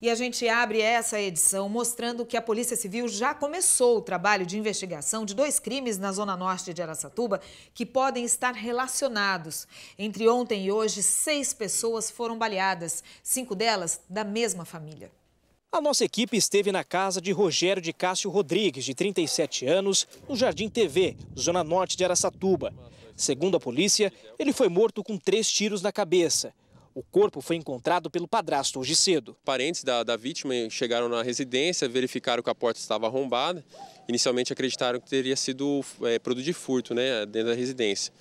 E a gente abre essa edição mostrando que a Polícia Civil já começou o trabalho de investigação de dois crimes na zona norte de Araçatuba que podem estar relacionados. Entre ontem e hoje, seis pessoas foram baleadas, cinco delas da mesma família. A nossa equipe esteve na casa de Rogério de Cássio Rodrigues, de 37 anos, no Jardim TV, zona norte de Araçatuba. Segundo a polícia, ele foi morto com três tiros na cabeça. O corpo foi encontrado pelo padrasto hoje cedo. Parentes da, da vítima chegaram na residência, verificaram que a porta estava arrombada. Inicialmente acreditaram que teria sido é, produto de furto né, dentro da residência.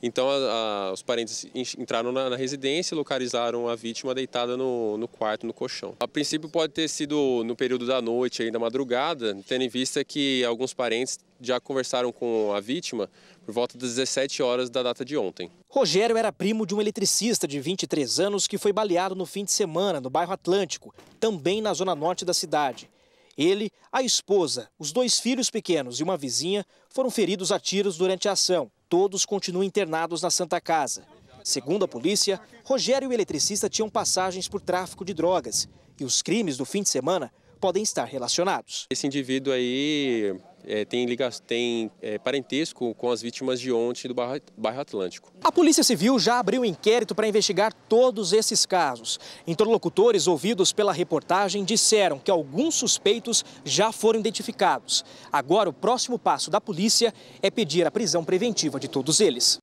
Então, a, a, os parentes entraram na, na, residência e localizaram a vítima deitada no, no, quarto, no colchão. A princípio, pode ter sido no período da noite, ainda da madrugada, tendo em vista que alguns parentes já conversaram com a vítima por volta das 17 horas da data de ontem. Rogério era primo de um eletricista de 23 anos que foi baleado no fim de semana no bairro Atlântico, também na zona norte da cidade. Ele, a esposa, os dois filhos pequenos e uma vizinha foram feridos a tiros durante a ação. Todos continuam internados na Santa Casa. Segundo a polícia, Rogério e o eletricista tinham passagens por tráfico de drogas e os crimes do fim de semana podem estar relacionados. Esse indivíduo aí é, tem, tem é, parentesco com as vítimas de ontem do bairro, Atlântico. A Polícia Civil já abriu inquérito para investigar todos esses casos. Interlocutores ouvidos pela reportagem disseram que alguns suspeitos já foram identificados. Agora, o próximo passo da polícia é pedir a prisão preventiva de todos eles.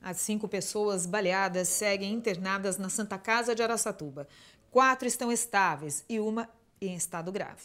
As cinco pessoas baleadas seguem internadas na Santa Casa de Araçatuba. Quatro estão estáveis e uma em estado grave.